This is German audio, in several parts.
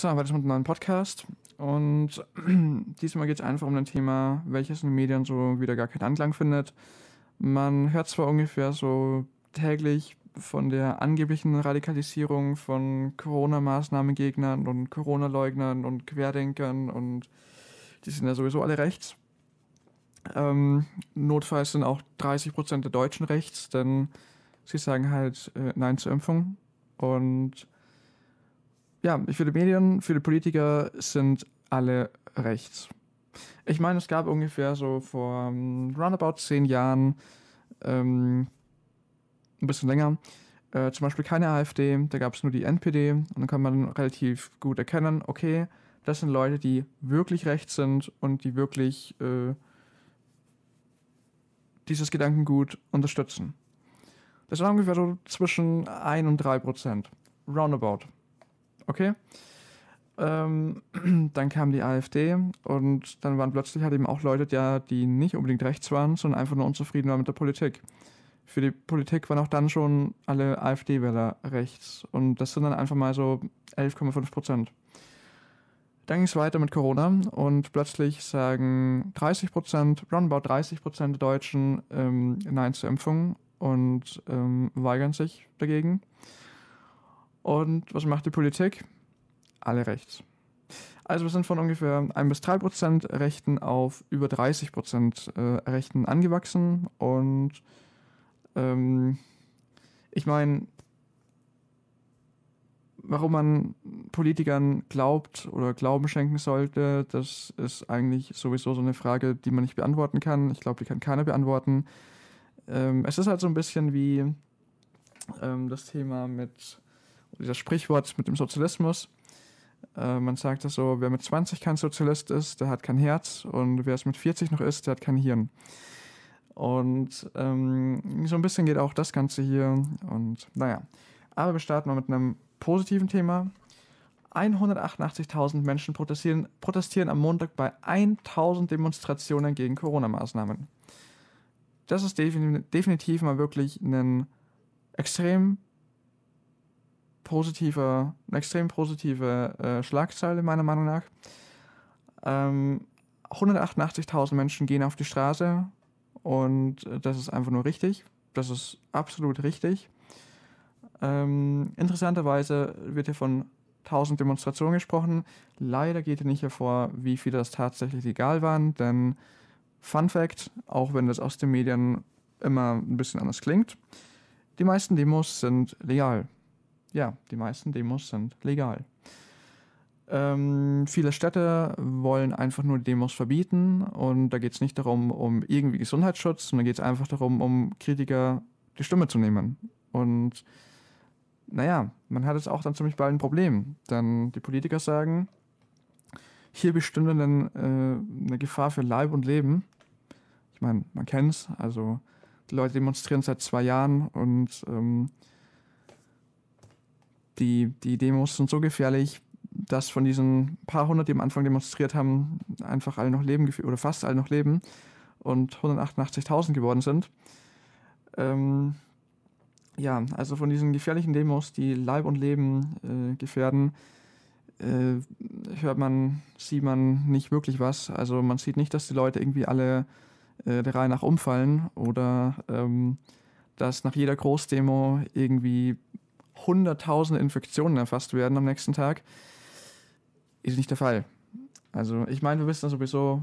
So, weiter mit einem neuen Podcast. Und diesmal geht es einfach um ein Thema, welches in den Medien so wieder gar keinen Anklang findet. Man hört zwar ungefähr so täglich von der angeblichen Radikalisierung von Corona-Maßnahmengegnern und Corona-Leugnern und Querdenkern und die sind ja sowieso alle rechts. Ähm, notfalls sind auch 30% der Deutschen rechts, denn sie sagen halt äh, Nein zur Impfung und ja, für die Medien, für die Politiker sind alle rechts. Ich meine, es gab ungefähr so vor um, ähm, roundabout zehn Jahren, ähm, ein bisschen länger, äh, zum Beispiel keine AfD, da gab es nur die NPD und dann kann man relativ gut erkennen, okay, das sind Leute, die wirklich rechts sind und die wirklich äh, dieses Gedankengut unterstützen. Das war ungefähr so zwischen 1 und 3 Prozent. Roundabout okay. Ähm, dann kam die AfD und dann waren plötzlich halt eben auch Leute da, die nicht unbedingt rechts waren, sondern einfach nur unzufrieden waren mit der Politik. Für die Politik waren auch dann schon alle AfD-Wähler rechts und das sind dann einfach mal so 11,5 Prozent. Dann ging es weiter mit Corona und plötzlich sagen 30 Prozent, roundabout 30 Prozent der Deutschen ähm, Nein zur Impfung und ähm, weigern sich dagegen. Und was macht die Politik? Alle rechts. Also wir sind von ungefähr 1 bis 3 Prozent Rechten auf über 30 Prozent äh, Rechten angewachsen. Und ähm, ich meine, warum man Politikern glaubt oder Glauben schenken sollte, das ist eigentlich sowieso so eine Frage, die man nicht beantworten kann. Ich glaube, die kann keiner beantworten. Ähm, es ist halt so ein bisschen wie ähm, das Thema mit dieses Sprichwort mit dem Sozialismus. Äh, man sagt das so, wer mit 20 kein Sozialist ist, der hat kein Herz und wer es mit 40 noch ist, der hat kein Hirn. Und ähm, so ein bisschen geht auch das Ganze hier. Und naja, aber wir starten mal mit einem positiven Thema. 188.000 Menschen protestieren, protestieren am Montag bei 1.000 Demonstrationen gegen Corona-Maßnahmen. Das ist definitiv mal wirklich ein extrem positiver, eine extrem positive äh, Schlagzeile, meiner Meinung nach. Ähm, 188.000 Menschen gehen auf die Straße und äh, das ist einfach nur richtig. Das ist absolut richtig. Ähm, interessanterweise wird hier von 1000 Demonstrationen gesprochen. Leider geht hier nicht hervor, wie viele das tatsächlich legal waren, denn Fun Fact, auch wenn das aus den Medien immer ein bisschen anders klingt, die meisten Demos sind legal ja, die meisten Demos sind legal. Ähm, viele Städte wollen einfach nur Demos verbieten und da geht es nicht darum, um irgendwie Gesundheitsschutz, sondern geht es einfach darum, um Kritiker die Stimme zu nehmen. Und naja, man hat jetzt auch dann ziemlich bald ein Problem. Denn die Politiker sagen, hier bestünde dann äh, eine Gefahr für Leib und Leben. Ich meine, man kennt es, also die Leute demonstrieren seit zwei Jahren und ähm, die, die Demos sind so gefährlich, dass von diesen paar hundert, die am Anfang demonstriert haben, einfach alle noch leben oder fast alle noch leben und 188.000 geworden sind. Ähm, ja, also von diesen gefährlichen Demos, die Leib und Leben äh, gefährden, äh, hört man, sieht man nicht wirklich was. Also man sieht nicht, dass die Leute irgendwie alle äh, der Reihe nach umfallen oder ähm, dass nach jeder Großdemo irgendwie hunderttausende Infektionen erfasst werden am nächsten Tag. Ist nicht der Fall. Also ich meine, wir wissen sowieso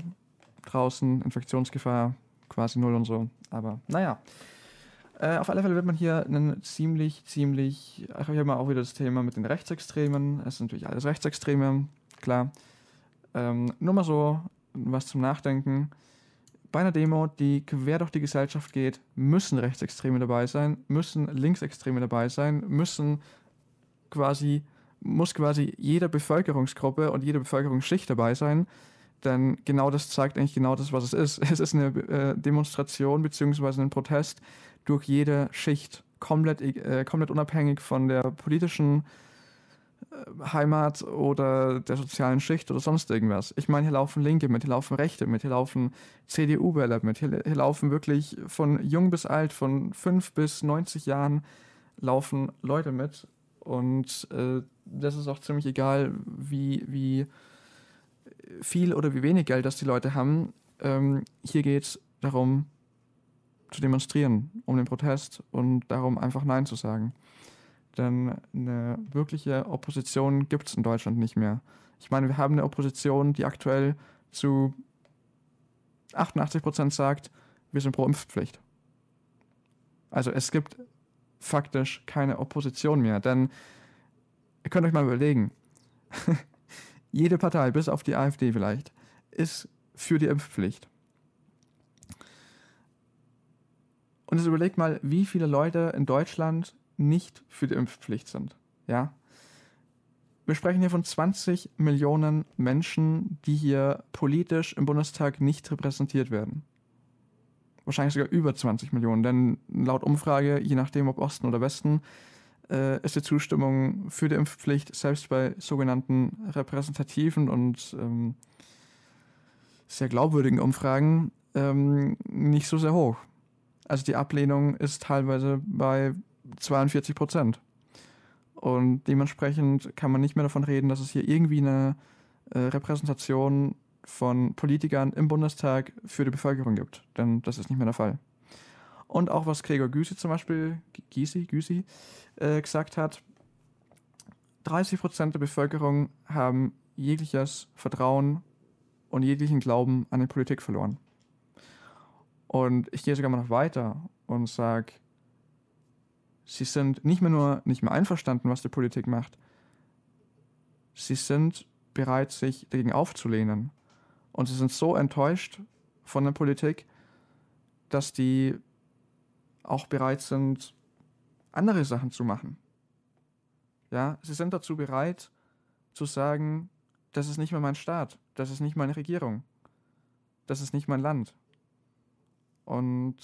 draußen Infektionsgefahr quasi null und so. Aber naja. Äh, auf alle Fälle wird man hier einen ziemlich, ziemlich. Ich habe hier mal auch wieder das Thema mit den Rechtsextremen. Es sind natürlich alles Rechtsextreme, klar. Ähm, nur mal so was zum Nachdenken bei einer Demo, die quer durch die Gesellschaft geht, müssen Rechtsextreme dabei sein, müssen Linksextreme dabei sein, müssen quasi, muss quasi jede Bevölkerungsgruppe und jede Bevölkerungsschicht dabei sein. Denn genau das zeigt eigentlich genau das, was es ist. Es ist eine äh, Demonstration bzw. ein Protest durch jede Schicht, komplett, äh, komplett unabhängig von der politischen äh, äh, Heimat oder der sozialen Schicht oder sonst irgendwas. Ich meine, hier laufen Linke mit, hier laufen Rechte mit, hier laufen CDU-Wähler mit, hier, hier, laufen wirklich von jung bis alt, von 5 bis 90 Jahren laufen Leute mit. Und äh, das ist auch ziemlich egal, wie, wie viel oder wie wenig Geld das die Leute haben. Ähm, hier geht es darum, zu demonstrieren, um den Protest und darum, einfach Nein zu sagen. Denn eine wirkliche Opposition gibt es in Deutschland nicht mehr. Ich meine, wir haben eine Opposition, die aktuell zu 88 Prozent sagt, wir sind pro Impfpflicht. Also es gibt faktisch keine Opposition mehr, denn ihr könnt euch mal überlegen, jede Partei, bis auf die AfD vielleicht, ist für die Impfpflicht. Und jetzt überlegt mal, wie viele Leute in Deutschland nicht für die Impfpflicht sind. Ja? Wir sprechen hier von 20 Millionen Menschen, die hier politisch im Bundestag nicht repräsentiert werden. Wahrscheinlich sogar über 20 Millionen, denn laut Umfrage, je nachdem ob Osten oder Westen, äh, ist die Zustimmung für die Impfpflicht selbst bei sogenannten repräsentativen und ähm, sehr glaubwürdigen Umfragen ähm, nicht so sehr hoch. Also die Ablehnung ist teilweise bei 42 Prozent. Und dementsprechend kann man nicht mehr davon reden, dass es hier irgendwie eine äh, Repräsentation von Politikern im Bundestag für die Bevölkerung gibt. Denn das ist nicht mehr der Fall. Und auch was Gregor Gysi zum Beispiel, Gysi, Gysi äh, gesagt hat, 30 Prozent der Bevölkerung haben jegliches Vertrauen und jeglichen Glauben an die Politik verloren. Und ich gehe sogar mal noch weiter und sage, Sie sind nicht mehr nur nicht mehr einverstanden, was die Politik macht. Sie sind bereit, sich dagegen aufzulehnen. Und sie sind so enttäuscht von der Politik, dass die auch bereit sind, andere Sachen zu machen. Ja, sie sind dazu bereit zu sagen, das ist nicht mehr mein Staat, das ist nicht meine Regierung, das ist nicht mein Land. Und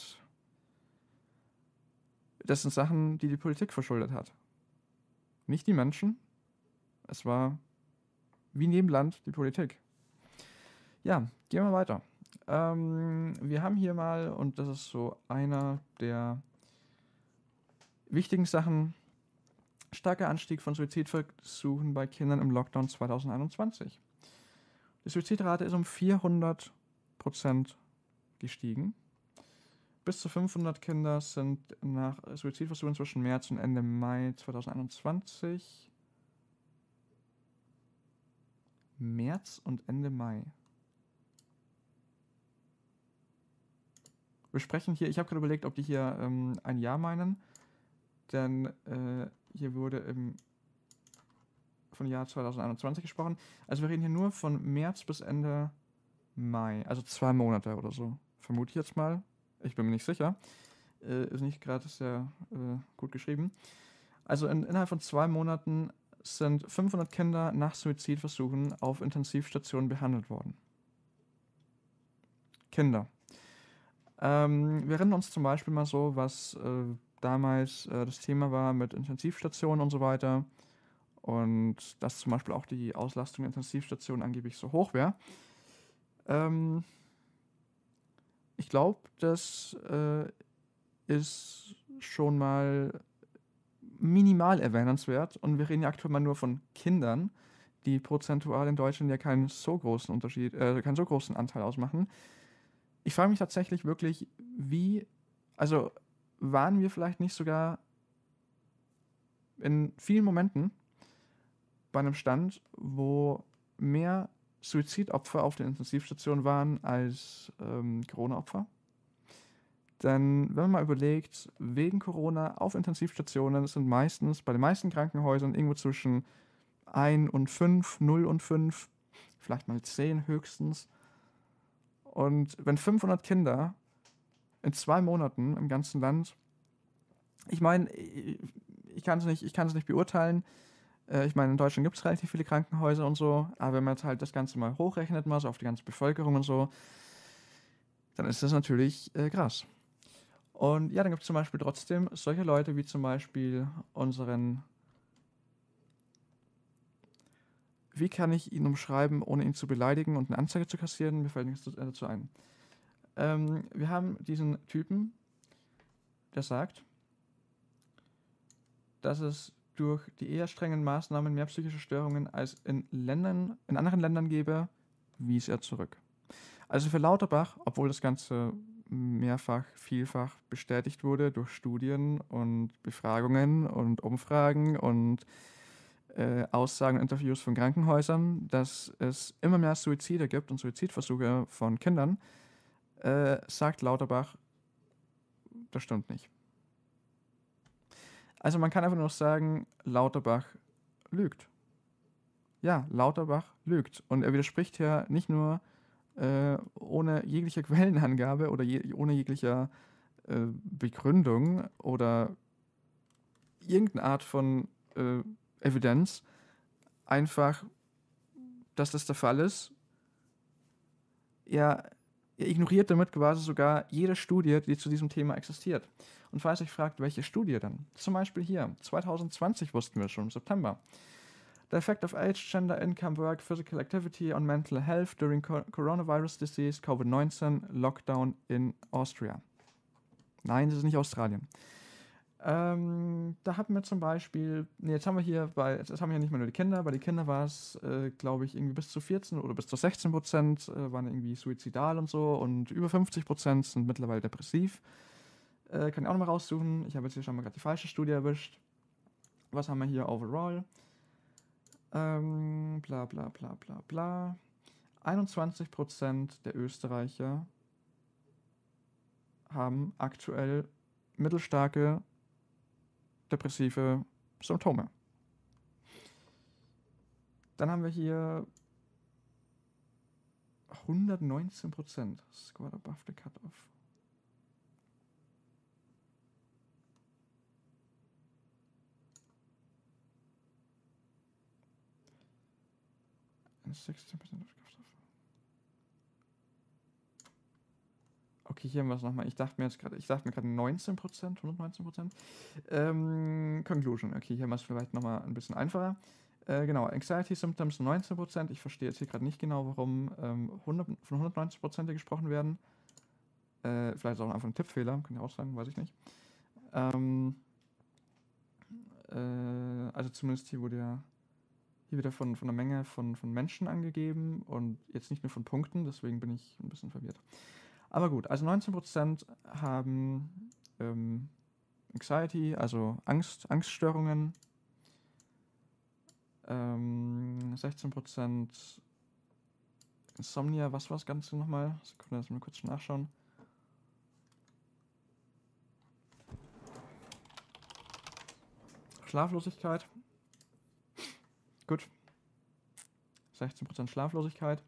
das sind Sachen, die die Politik verschuldet hat. Nicht die Menschen. Es war wie neben Land die Politik. Ja, gehen wir weiter. Ähm, wir haben hier mal, und das ist so einer der wichtigen Sachen, starker Anstieg von Suizidversuchen bei Kindern im Lockdown 2021. Die Suizidrate ist um 400 Prozent gestiegen. Bis zu 500 Kinder sind nach Suizidversuchen zwischen März und Ende Mai 2021. März und Ende Mai. Wir sprechen hier, ich habe gerade überlegt, ob die hier ähm, ein Jahr meinen, denn äh, hier wurde im von Jahr 2021 gesprochen. Also wir reden hier nur von März bis Ende Mai, also zwei Monate oder so. Vermute ich jetzt mal, ich bin mir nicht sicher. Äh, ist nicht gerade sehr äh, gut geschrieben. Also in, innerhalb von zwei Monaten sind 500 Kinder nach Suizidversuchen auf Intensivstationen behandelt worden. Kinder. Ähm, wir erinnern uns zum Beispiel mal so, was äh, damals äh, das Thema war mit Intensivstationen und so weiter. Und dass zum Beispiel auch die Auslastung der Intensivstationen angeblich so hoch wäre. Ähm, ich glaube, das äh, ist schon mal minimal erwähnenswert. Und wir reden ja aktuell mal nur von Kindern, die prozentual in Deutschland ja keinen so großen Unterschied, äh, keinen so großen Anteil ausmachen. Ich frage mich tatsächlich wirklich, wie, also waren wir vielleicht nicht sogar in vielen Momenten bei einem Stand, wo mehr Suizidopfer auf den Intensivstationen waren als ähm, Corona-Opfer. Denn wenn man mal überlegt, wegen Corona auf Intensivstationen sind meistens bei den meisten Krankenhäusern irgendwo zwischen 1 und 5, 0 und 5, vielleicht mal 10 höchstens. Und wenn 500 Kinder in zwei Monaten im ganzen Land, ich meine, ich, kann es nicht, nicht beurteilen, äh, ich meine, in Deutschland gibt es relativ viele Krankenhäuser und so, aber wenn man jetzt halt das Ganze mal hochrechnet, mal so auf die ganze Bevölkerung und so, dann ist das natürlich äh, krass. Und ja, dann gibt es zum Beispiel trotzdem solche Leute wie zum Beispiel unseren. Wie kann ich ihn umschreiben, ohne ihn zu beleidigen und eine Anzeige zu kassieren? Mir fällt nichts dazu ein. Ähm, wir haben diesen Typen, der sagt, dass es durch die eher strengen Maßnahmen mehr psychische Störungen als in, Ländern, in anderen Ländern gebe, wies er zurück. Also für Lauterbach, obwohl das Ganze mehrfach, vielfach bestätigt wurde durch Studien und Befragungen und Umfragen und äh, Aussagen und Interviews von Krankenhäusern, dass es immer mehr Suizide gibt und Suizidversuche von Kindern, äh, sagt Lauterbach, das stimmt nicht. Also man kann einfach nur sagen, Lauterbach lügt. Ja, Lauterbach lügt. Und er widerspricht ja nicht nur äh, ohne jegliche Quellenangabe oder je, ohne jegliche äh, Begründung oder irgendeine Art von äh, Evidenz, einfach, dass das der Fall ist. Er, er ignoriert damit quasi sogar jede Studie, die zu diesem Thema existiert. Und falls euch fragt, welche Studie denn? Zum Beispiel hier, 2020 wussten wir schon im September. The effect of age, gender, income, work, physical activity on mental health during coronavirus disease, COVID-19, Lockdown in Austria. Nein, das ist nicht Australien. Ähm, da hatten wir zum Beispiel, nee, jetzt haben wir hier bei, jetzt haben wir nicht mehr nur die Kinder, bei den Kindern war es, äh, glaube ich, irgendwie bis zu 14 oder bis zu 16 Prozent äh, waren irgendwie suizidal und so und über 50 Prozent sind mittlerweile depressiv. Äh, kann ich auch nochmal raussuchen. Ich habe jetzt hier schon mal gerade die falsche Studie erwischt. Was haben wir hier overall? Ähm, bla bla bla bla bla. 21% der Österreicher haben aktuell mittelstarke depressive Symptome. Dann haben wir hier 119 Squad above the cutoff. 16% auf Kraftstoffe. Okay, hier haben wir es nochmal. Ich dachte mir jetzt gerade, ich dachte mir gerade 19%, 119%. Ähm, Conclusion. Okay, hier haben wir es vielleicht nochmal ein bisschen einfacher. Äh, genau, Anxiety Symptoms 19%. Ich verstehe jetzt hier gerade nicht genau, warum ähm, 100, von 190% gesprochen werden. Äh, vielleicht ist auch einfach ein Tippfehler, kann ja auch sagen, weiß ich nicht. Ähm, äh, also zumindest hier wurde ja hier wieder von, von einer Menge von, von Menschen angegeben und jetzt nicht nur von Punkten, deswegen bin ich ein bisschen verwirrt. Aber gut, also 19% haben ähm, Anxiety, also Angst, Angststörungen. Ähm, 16% Insomnia, was war das Ganze nochmal? Sekunde, lass mal kurz nachschauen. Schlaflosigkeit. Gut. 16% Schlaflosigkeit.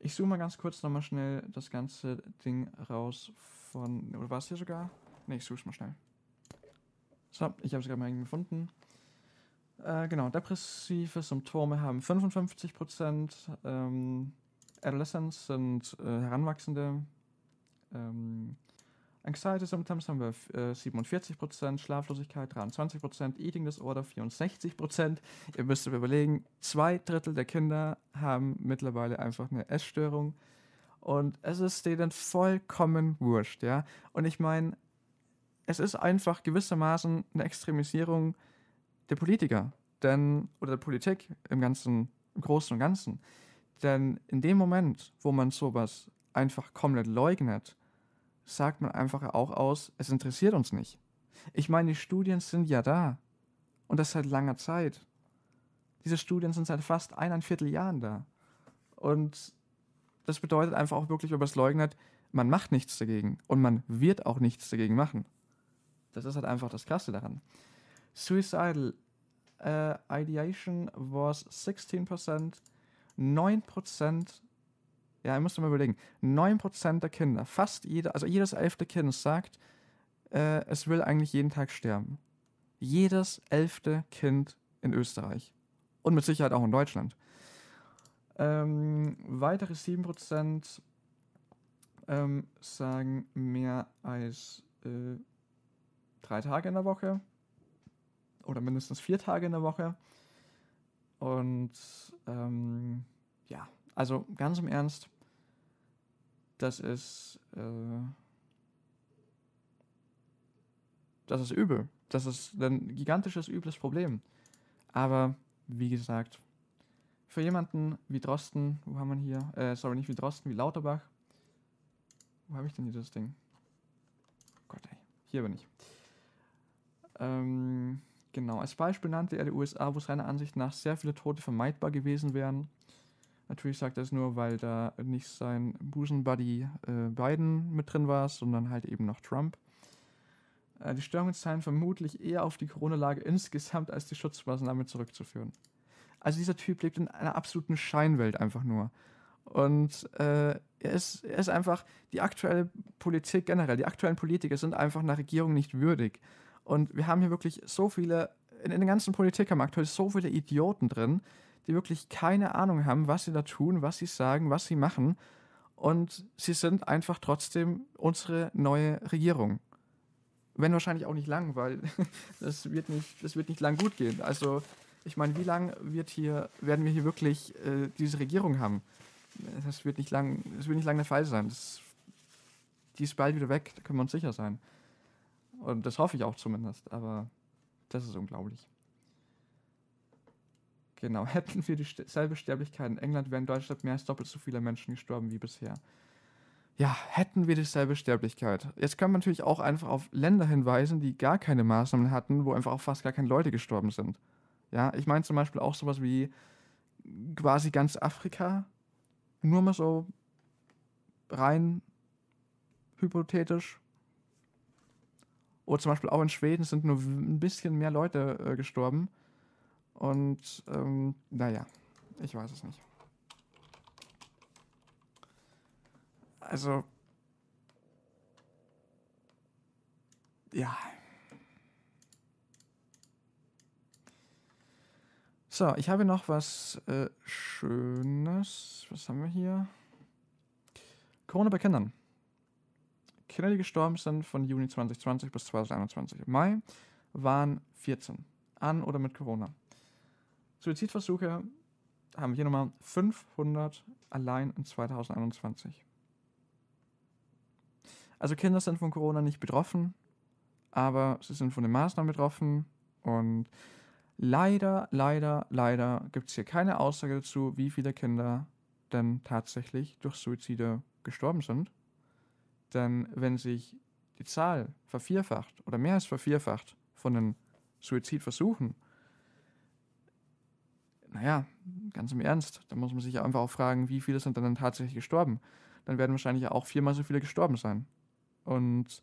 Ich zoome mal ganz kurz nochmal schnell das ganze Ding raus von. Oder war es hier sogar? Ne, ich suche es mal schnell. So, ich habe es gerade mal gefunden. Äh, genau, depressive Symptome haben 55%. Ähm, Adolescents sind äh, Heranwachsende. Ähm, Anxiety Symptoms haben wir äh, 47%, Schlaflosigkeit 23%, Eating Disorder 64%. Ihr müsst überlegen, zwei Drittel der Kinder haben mittlerweile einfach eine Essstörung. Und es ist denen vollkommen wurscht, ja. Und ich meine, es ist einfach gewissermaßen eine Extremisierung der Politiker, denn, oder der Politik im Ganzen, im Großen und Ganzen. Denn in dem Moment, wo man sowas einfach komplett leugnet sagt man einfach auch aus, es interessiert uns nicht. Ich meine, die Studien sind ja da. Und das seit langer Zeit. Diese Studien sind seit fast eineinviertel Jahren da. Und das bedeutet einfach auch wirklich, wenn man es leugnet, man macht nichts dagegen und man wird auch nichts dagegen machen. Das ist halt einfach das Krasse daran. Suicidal uh, Ideation was 16%, 9% ja, ich muss mal überlegen. 9% der Kinder, fast jeder, also jedes elfte Kind sagt, äh, es will eigentlich jeden Tag sterben. Jedes elfte Kind in Österreich. Und mit Sicherheit auch in Deutschland. Ähm, weitere 7% ähm, sagen mehr als äh, drei Tage in der Woche. Oder mindestens vier Tage in der Woche. Und ähm, ja, also ganz im Ernst, das ist, äh, das ist übel. Das ist ein gigantisches, übles Problem. Aber wie gesagt, für jemanden wie Drosten, wo haben wir hier? Äh, sorry, nicht wie Drosten, wie Lauterbach. Wo habe ich denn hier das Ding? Gott, ey. Hier bin ich. Ähm, genau, als Beispiel nannte er die USA, wo seiner Ansicht nach sehr viele Tote vermeidbar gewesen wären. Natürlich sagt er es nur, weil da nicht sein Busenbuddy äh, Biden mit drin war, sondern halt eben noch Trump. Äh, die Störungen seien vermutlich eher auf die Corona-Lage insgesamt als die Schutzmaßnahmen zurückzuführen. Also dieser Typ lebt in einer absoluten Scheinwelt einfach nur. Und äh, er, ist, er ist einfach, die aktuelle Politik generell, die aktuellen Politiker sind einfach einer Regierung nicht würdig. Und wir haben hier wirklich so viele, in, in der ganzen Politik aktuell so viele Idioten drin, die wirklich keine Ahnung haben, was sie da tun, was sie sagen, was sie machen. Und sie sind einfach trotzdem unsere neue Regierung. Wenn wahrscheinlich auch nicht lang, weil das wird nicht, das wird nicht lang gut gehen. Also ich meine, wie lange wird hier, werden wir hier wirklich äh, diese Regierung haben? Das wird nicht lang, das wird nicht lang der Fall sein. Das, die ist bald wieder weg, da können wir uns sicher sein. Und das hoffe ich auch zumindest, aber das ist unglaublich. Genau, hätten wir dieselbe Sterblichkeit in England, wären in Deutschland mehr als doppelt so viele Menschen gestorben wie bisher. Ja, hätten wir dieselbe Sterblichkeit. Jetzt kann man natürlich auch einfach auf Länder hinweisen, die gar keine Maßnahmen hatten, wo einfach auch fast gar keine Leute gestorben sind. Ja, ich meine zum Beispiel auch sowas wie quasi ganz Afrika. Nur mal so rein hypothetisch. Oder zum Beispiel auch in Schweden sind nur ein bisschen mehr Leute äh, gestorben. Und ähm, naja, ich weiß es nicht. Also, ja. So, ich habe noch was äh, Schönes. Was haben wir hier? Corona bei Kindern. Kinder, die gestorben sind von Juni 2020 bis 2021 im Mai, waren 14. An oder mit Corona. Suizidversuche haben wir hier nochmal 500 allein in 2021. Also Kinder sind von Corona nicht betroffen, aber sie sind von den Maßnahmen betroffen und leider, leider, leider gibt es hier keine Aussage dazu, wie viele Kinder denn tatsächlich durch Suizide gestorben sind. Denn wenn sich die Zahl vervierfacht oder mehr als vervierfacht von den Suizidversuchen naja, ganz im Ernst, da muss man sich einfach auch fragen, wie viele sind dann tatsächlich gestorben? Dann werden wahrscheinlich auch viermal so viele gestorben sein. Und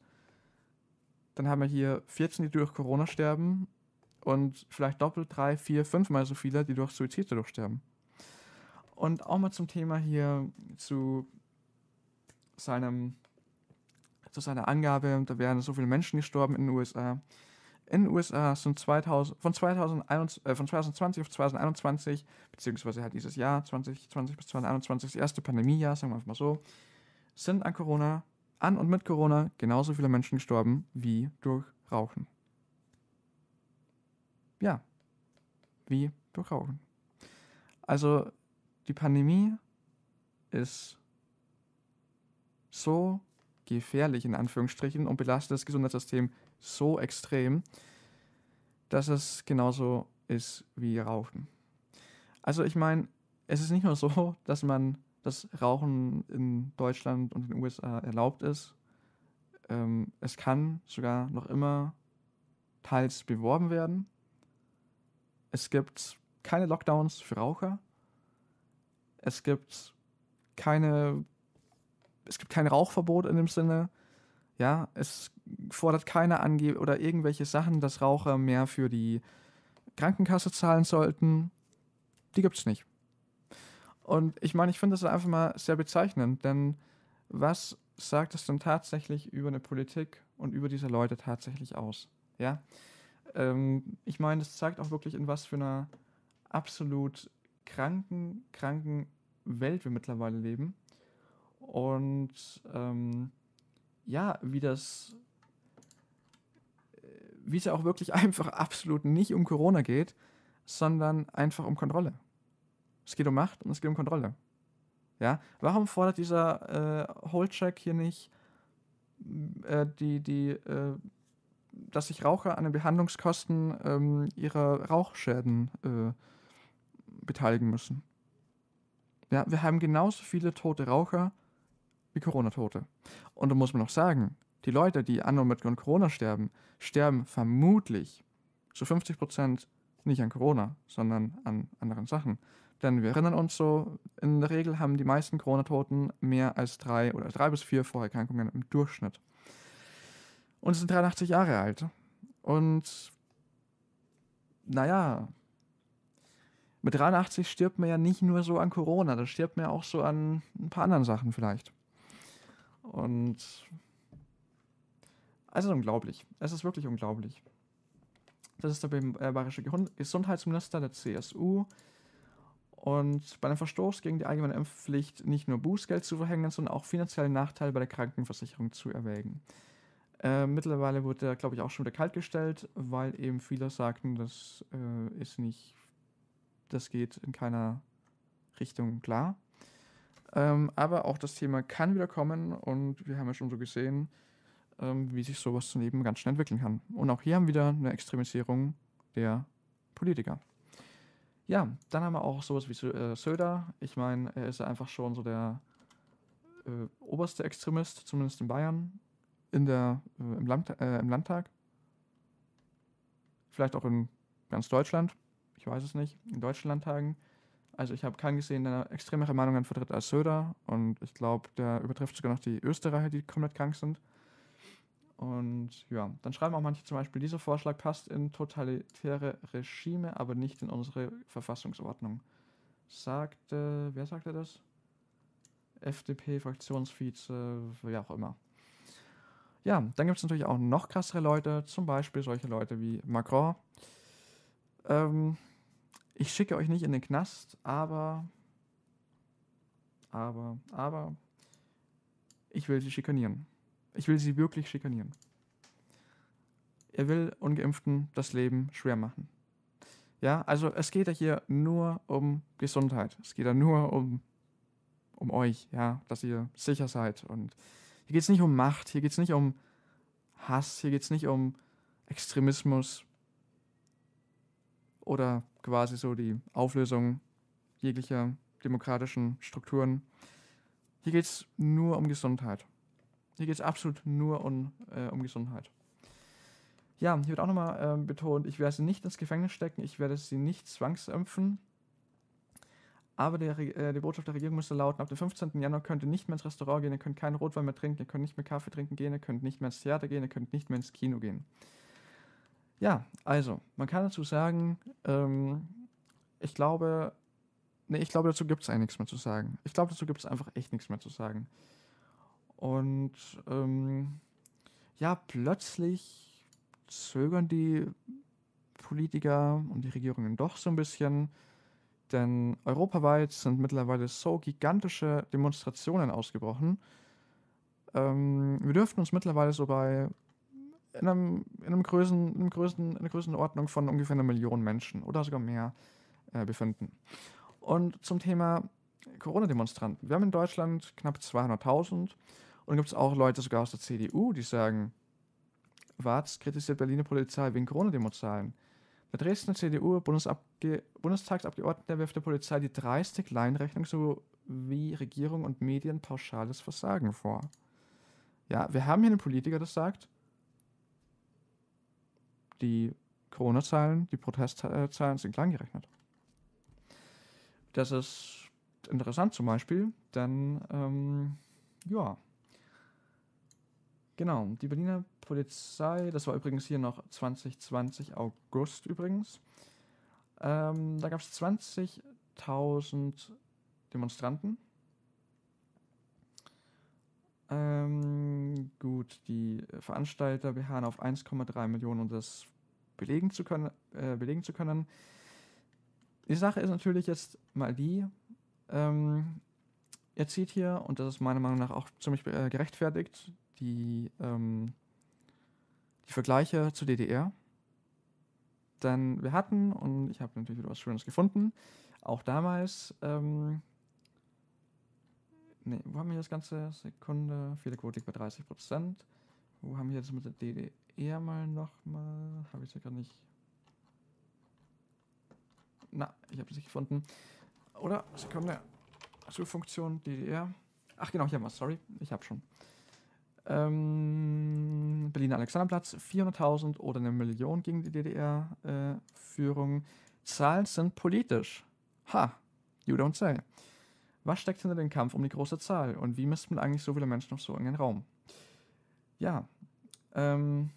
dann haben wir hier 14, die durch Corona sterben und vielleicht doppelt drei, vier, fünfmal so viele, die durch Suizid dadurch sterben. Und auch mal zum Thema hier zu seinem zu seiner Angabe, da wären so viele Menschen gestorben in den USA in den USA sind 2000, von, 2021, äh, von 2020 auf 2021, beziehungsweise halt dieses Jahr 2020 bis 2021, das erste Pandemiejahr, sagen wir einfach mal so, sind an Corona, an und mit Corona genauso viele Menschen gestorben wie durch Rauchen. Ja, wie durch Rauchen. Also die Pandemie ist so gefährlich in Anführungsstrichen und belastet das Gesundheitssystem so extrem, dass es genauso ist wie Rauchen. Also ich meine, es ist nicht nur so, dass man das Rauchen in Deutschland und den USA erlaubt ist. Ähm, es kann sogar noch immer teils beworben werden. Es gibt keine Lockdowns für Raucher. Es gibt keine es gibt kein Rauchverbot in dem Sinne. Ja, es fordert keine Ange oder irgendwelche Sachen, dass Raucher mehr für die Krankenkasse zahlen sollten. Die gibt es nicht. Und ich meine, ich finde das einfach mal sehr bezeichnend, denn was sagt es denn tatsächlich über eine Politik und über diese Leute tatsächlich aus? Ja, ähm, ich meine, das zeigt auch wirklich, in was für einer absolut kranken, kranken Welt wir mittlerweile leben. Und ähm, ja, wie das, äh, wie es ja auch wirklich einfach absolut nicht um Corona geht, sondern einfach um Kontrolle. Es geht um Macht und es geht um Kontrolle. Ja, warum fordert dieser äh, Holcheck hier nicht, äh, die, die, äh, dass sich Raucher an den Behandlungskosten ähm, ihrer Rauchschäden äh, beteiligen müssen? Ja, wir haben genauso viele tote Raucher wie Corona-Tote. Und da muss man noch sagen, die Leute, die an und mit Corona sterben, sterben vermutlich zu 50 Prozent nicht an Corona, sondern an anderen Sachen. Denn wir erinnern uns so, in der Regel haben die meisten Corona-Toten mehr als drei oder drei bis vier Vorerkrankungen im Durchschnitt. Und sie sind 83 Jahre alt. Und naja, mit 83 stirbt man ja nicht nur so an Corona, da stirbt man ja auch so an ein paar anderen Sachen vielleicht. Und es ist unglaublich. Es ist wirklich unglaublich. Das ist der äh, bayerische Gesundheitsminister der CSU. Und bei einem Verstoß gegen die allgemeine Impfpflicht nicht nur Bußgeld zu verhängen, sondern auch finanziellen Nachteil bei der Krankenversicherung zu erwägen. Äh, mittlerweile wurde er, glaube ich, auch schon wieder kaltgestellt, weil eben viele sagten, das äh, ist nicht, das geht in keiner Richtung klar. Ähm, aber auch das Thema kann wieder kommen und wir haben ja schon so gesehen, ähm, wie sich sowas daneben ganz schnell entwickeln kann. Und auch hier haben wir wieder eine Extremisierung der Politiker. Ja, dann haben wir auch sowas wie äh, Söder. Ich meine, er ist ja einfach schon so der äh, oberste Extremist, zumindest in Bayern, in der, äh, im, Land, äh, im Landtag. Vielleicht auch in ganz Deutschland. Ich weiß es nicht. In deutschen Landtagen. Also ich habe keinen gesehen, der extremere Meinungen vertritt als Söder. Und ich glaube, der übertrifft sogar noch die Österreicher, die komplett krank sind. Und ja, dann schreiben auch manche zum Beispiel, dieser Vorschlag passt in totalitäre Regime, aber nicht in unsere Verfassungsordnung. Sagte, wer sagte das? FDP-Fraktionsvize, wie auch immer. Ja, dann gibt es natürlich auch noch krassere Leute, zum Beispiel solche Leute wie Macron. Ähm, ich schicke euch nicht in den Knast, aber. Aber, aber. Ich will sie schikanieren. Ich will sie wirklich schikanieren. Er will Ungeimpften das Leben schwer machen. Ja, also es geht ja hier nur um Gesundheit. Es geht ja nur um, um euch, ja, dass ihr sicher seid. Und hier geht es nicht um Macht, hier geht es nicht um Hass, hier geht es nicht um Extremismus oder quasi so die Auflösung jeglicher demokratischen Strukturen. Hier geht es nur um Gesundheit. Hier geht es absolut nur um, äh, um Gesundheit. Ja, hier wird auch nochmal äh, betont, ich werde sie nicht ins Gefängnis stecken, ich werde sie nicht zwangsimpfen. Aber der, äh, die Botschaft der Regierung müsste lauten, ab dem 15. Januar könnt ihr nicht mehr ins Restaurant gehen, ihr könnt keinen Rotwein mehr trinken, ihr könnt nicht mehr Kaffee trinken gehen, ihr könnt nicht mehr ins Theater gehen, ihr könnt nicht mehr ins Kino gehen. Ja, also, man kann dazu sagen, ähm, ich glaube, nee, ich glaube, dazu gibt es eigentlich nichts mehr zu sagen. Ich glaube, dazu gibt es einfach echt nichts mehr zu sagen. Und ähm, ja, plötzlich zögern die Politiker und die Regierungen doch so ein bisschen, denn europaweit sind mittlerweile so gigantische Demonstrationen ausgebrochen. Ähm, wir dürften uns mittlerweile so bei in, einem, in, einem Größen, in, einem Größen, in einer Größenordnung von ungefähr einer Million Menschen oder sogar mehr äh, befinden. Und zum Thema Corona-Demonstranten. Wir haben in Deutschland knapp 200.000 und dann gibt es auch Leute sogar aus der CDU, die sagen, Warz kritisiert Berliner Polizei wegen Corona-Demozahlen. Der Dresdner CDU Bundesabge Bundestagsabgeordneter wirft der Polizei die dreiste Kleinrechnung sowie Regierung und Medien pauschales Versagen vor. Ja, wir haben hier einen Politiker, der sagt, die Corona-Zahlen, die Protestzahlen sind klein gerechnet. Das ist interessant zum Beispiel, denn ähm, ja. Genau, die Berliner Polizei, das war übrigens hier noch 2020 August übrigens, ähm, da gab es 20.000 Demonstranten ähm, gut, die Veranstalter beharren auf 1,3 Millionen, um das belegen zu können. Äh, belegen zu können. Die Sache ist natürlich jetzt mal die, ähm, er zieht hier, und das ist meiner Meinung nach auch ziemlich äh, gerechtfertigt, die, ähm, die Vergleiche zur DDR. Denn wir hatten, und ich habe natürlich wieder was Schönes gefunden, auch damals ähm, Ne, wo haben wir das ganze? Sekunde, Fehlerquote bei 30%. Wo haben wir das mit der DDR e mal nochmal? Habe ich ja gar nicht. Na, ich habe es nicht gefunden. Oder? Sekunde. Suchfunktion DDR. E. Ach genau, hier haben wir Sorry, ich habe schon. Ähm, Berliner Alexanderplatz, 400.000 oder eine Million gegen die DDR-Führung. E, äh, Zahlen sind politisch. Ha, you don't say. Was steckt hinter dem Kampf um die große Zahl und wie misst man eigentlich so viele Menschen auf so engen Raum? Ja, ähm,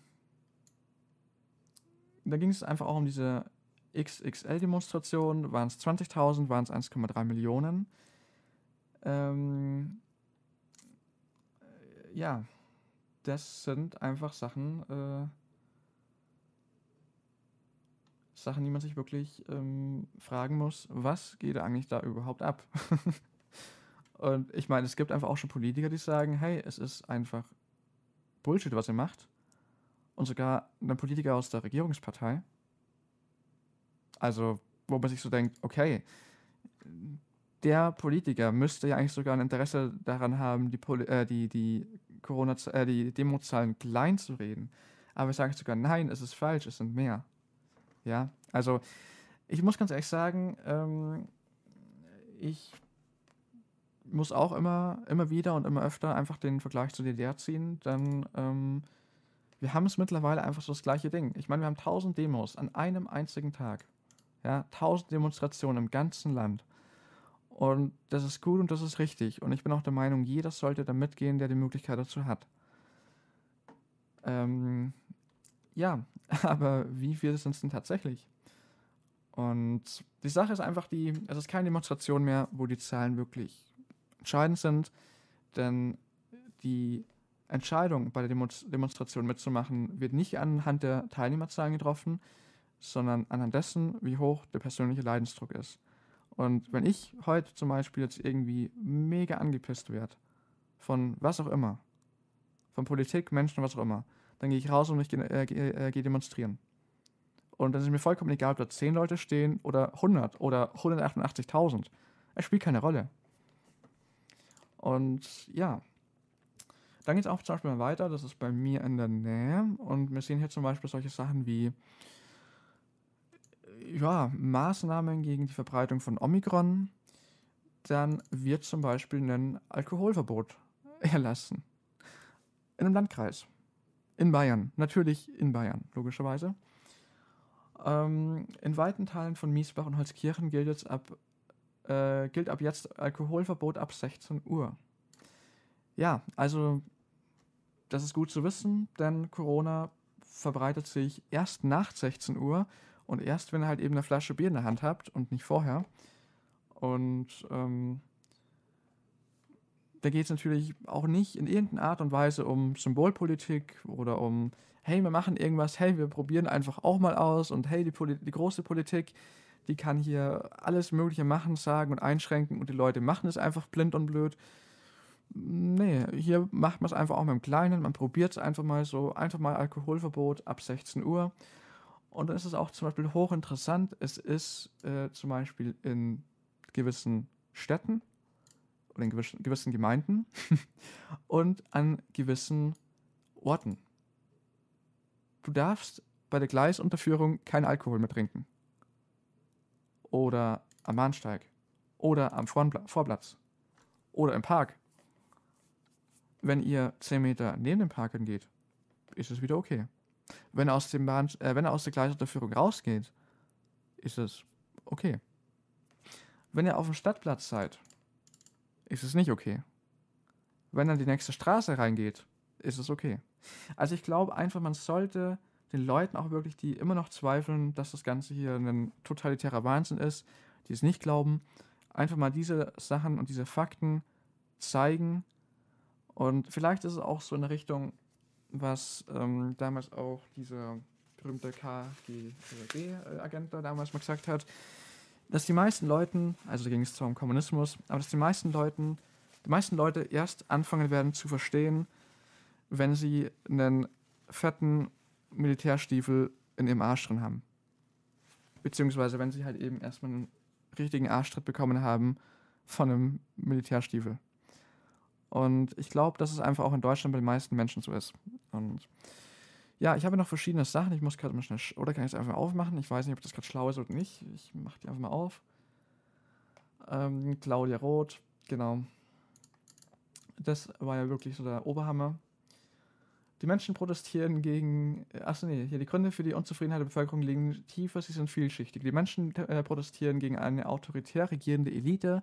da ging es einfach auch um diese XXL-Demonstration. Waren es 20.000, waren es 1,3 Millionen? Ähm, äh, ja, das sind einfach Sachen, äh, Sachen, die man sich wirklich ähm, fragen muss, was geht eigentlich da überhaupt ab? Und ich meine, es gibt einfach auch schon Politiker, die sagen, hey, es ist einfach Bullshit, was ihr macht. Und sogar ein Politiker aus der Regierungspartei. Also, wo man sich so denkt, okay, der Politiker müsste ja eigentlich sogar ein Interesse daran haben, die, Poli äh, die, die, Corona äh, die Demozahlen klein zu reden. Aber ich sage sogar, nein, es ist falsch, es sind mehr. Ja, also ich muss ganz ehrlich sagen, ähm, ich muss auch immer, immer wieder und immer öfter einfach den Vergleich zu DDR ziehen, denn ähm, wir haben es mittlerweile einfach so das gleiche Ding. Ich meine, wir haben tausend Demos an einem einzigen Tag. Ja, tausend Demonstrationen im ganzen Land. Und das ist gut und das ist richtig. Und ich bin auch der Meinung, jeder sollte da mitgehen, der die Möglichkeit dazu hat. Ähm, ja, aber wie viele sind es denn tatsächlich? Und die Sache ist einfach die, es ist keine Demonstration mehr, wo die Zahlen wirklich entscheidend sind, denn die Entscheidung bei der Demonstration mitzumachen wird nicht anhand der Teilnehmerzahlen getroffen, sondern anhand dessen, wie hoch der persönliche Leidensdruck ist. Und wenn ich heute zum Beispiel jetzt irgendwie mega angepisst werde, von was auch immer, von Politik, Menschen, was auch immer, dann gehe ich raus und ich gehe äh, äh, geh demonstrieren. Und dann ist mir vollkommen egal, ob da 10 Leute stehen oder 100 oder 188.000. Es spielt keine Rolle. Und ja, dann geht es auch zum Beispiel weiter, das ist bei mir in der Nähe. Und wir sehen hier zum Beispiel solche Sachen wie ja, Maßnahmen gegen die Verbreitung von Omikron. Dann wird zum Beispiel ein Alkoholverbot erlassen. In einem Landkreis. In Bayern. Natürlich in Bayern, logischerweise. Ähm, in weiten Teilen von Miesbach und Holzkirchen gilt jetzt ab äh, gilt ab jetzt Alkoholverbot ab 16 Uhr. Ja, also das ist gut zu wissen, denn Corona verbreitet sich erst nach 16 Uhr und erst, wenn ihr halt eben eine Flasche Bier in der Hand habt und nicht vorher. Und ähm, da geht es natürlich auch nicht in irgendeiner Art und Weise um Symbolpolitik oder um, hey, wir machen irgendwas, hey, wir probieren einfach auch mal aus und hey, die, Poli die große Politik, die kann hier alles Mögliche machen, sagen und einschränken und die Leute machen es einfach blind und blöd. Nee, hier macht man es einfach auch mit dem Kleinen, man probiert es einfach mal so, einfach mal Alkoholverbot ab 16 Uhr. Und dann ist es auch zum Beispiel hochinteressant. Es ist äh, zum Beispiel in gewissen Städten oder in gewissen, gewissen Gemeinden und an gewissen Orten. Du darfst bei der Gleisunterführung keinen Alkohol mehr trinken oder am Bahnsteig oder am Vorplatz oder im Park. Wenn ihr 10 Meter neben dem Park geht, ist es wieder okay. Wenn er aus, dem Bahn, äh, wenn er aus der Gleisunterführung rausgeht, ist es okay. Wenn ihr auf dem Stadtplatz seid, ist es nicht okay. Wenn er die nächste Straße reingeht, ist es okay. Also ich glaube einfach, man sollte den Leuten auch wirklich, die immer noch zweifeln, dass das Ganze hier ein totalitärer Wahnsinn ist, die es nicht glauben, einfach mal diese Sachen und diese Fakten zeigen. Und vielleicht ist es auch so in der Richtung, was ähm, damals auch dieser berühmte KGB-Agent äh, da damals mal gesagt hat, dass die meisten Leuten, also da ging es zwar um Kommunismus, aber dass die meisten Leuten, die meisten Leute erst anfangen werden zu verstehen, wenn sie einen fetten Militärstiefel in ihrem Arsch drin haben. Beziehungsweise, wenn sie halt eben erstmal einen richtigen Arschtritt bekommen haben von einem Militärstiefel. Und ich glaube, dass es einfach auch in Deutschland bei den meisten Menschen so ist. Und ja, ich habe noch verschiedene Sachen. Ich muss gerade mal schnell. Oder kann ich es einfach mal aufmachen? Ich weiß nicht, ob das gerade schlau ist oder nicht. Ich mache die einfach mal auf. Ähm, Claudia Roth, genau. Das war ja wirklich so der Oberhammer. Die Menschen protestieren gegen. Äh, Achso, nee, hier die Gründe für die Unzufriedenheit der Bevölkerung liegen tiefer, sie sind vielschichtig. Die Menschen äh, protestieren gegen eine autoritär regierende Elite,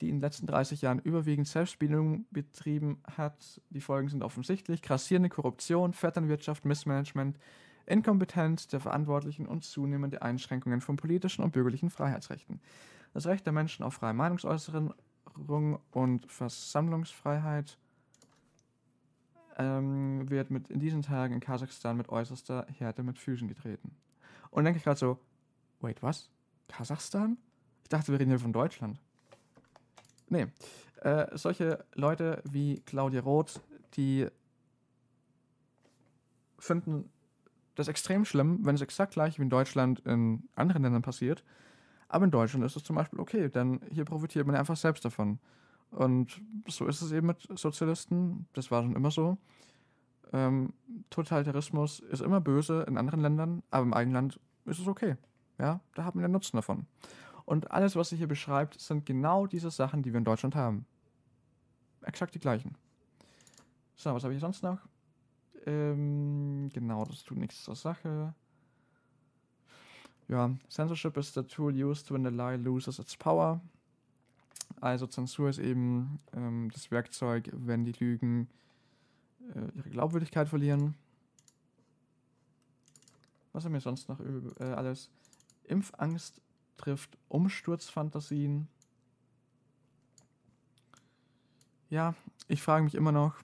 die in den letzten 30 Jahren überwiegend Selbstbedienung betrieben hat. Die Folgen sind offensichtlich: grassierende Korruption, Vetternwirtschaft, Missmanagement, Inkompetenz der Verantwortlichen und zunehmende Einschränkungen von politischen und bürgerlichen Freiheitsrechten. Das Recht der Menschen auf freie Meinungsäußerung und Versammlungsfreiheit. Ähm, wird mit in diesen Tagen in Kasachstan mit äußerster Härte mit Füßen getreten. Und dann denke ich gerade so, wait, was? Kasachstan? Ich dachte, wir reden hier von Deutschland. Nee. Äh, solche Leute wie Claudia Roth, die finden das extrem schlimm, wenn es exakt gleich wie in Deutschland in anderen Ländern passiert. Aber in Deutschland ist es zum Beispiel okay, denn hier profitiert man einfach selbst davon. Und so ist es eben mit Sozialisten, das war schon immer so. Ähm, Totalitarismus ist immer böse in anderen Ländern, aber im eigenen Land ist es okay. Ja, da haben wir den Nutzen davon. Und alles, was sie hier beschreibt, sind genau diese Sachen, die wir in Deutschland haben. Exakt die gleichen. So, was habe ich sonst noch? Ähm, genau, das tut nichts zur Sache. Ja, Censorship is the tool used when the lie loses its power. Also Zensur ist eben ähm, das Werkzeug, wenn die Lügen äh, ihre Glaubwürdigkeit verlieren. Was haben wir sonst noch äh, alles? Impfangst trifft Umsturzfantasien. Ja, ich frage mich immer noch,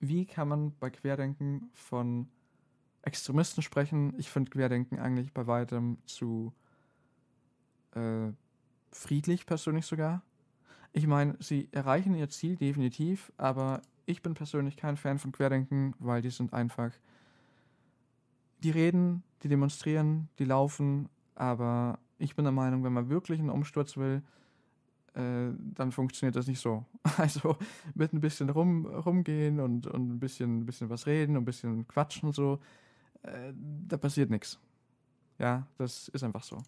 wie kann man bei Querdenken von Extremisten sprechen? Ich finde Querdenken eigentlich bei weitem zu äh, friedlich persönlich sogar. Ich meine, sie erreichen ihr Ziel definitiv, aber ich bin persönlich kein Fan von Querdenken, weil die sind einfach. Die reden, die demonstrieren, die laufen, aber ich bin der Meinung, wenn man wirklich einen Umsturz will, äh, dann funktioniert das nicht so. Also mit ein bisschen rum, rumgehen und, und ein bisschen, ein bisschen was reden und ein bisschen quatschen und so, äh, da passiert nichts. Ja, das ist einfach so.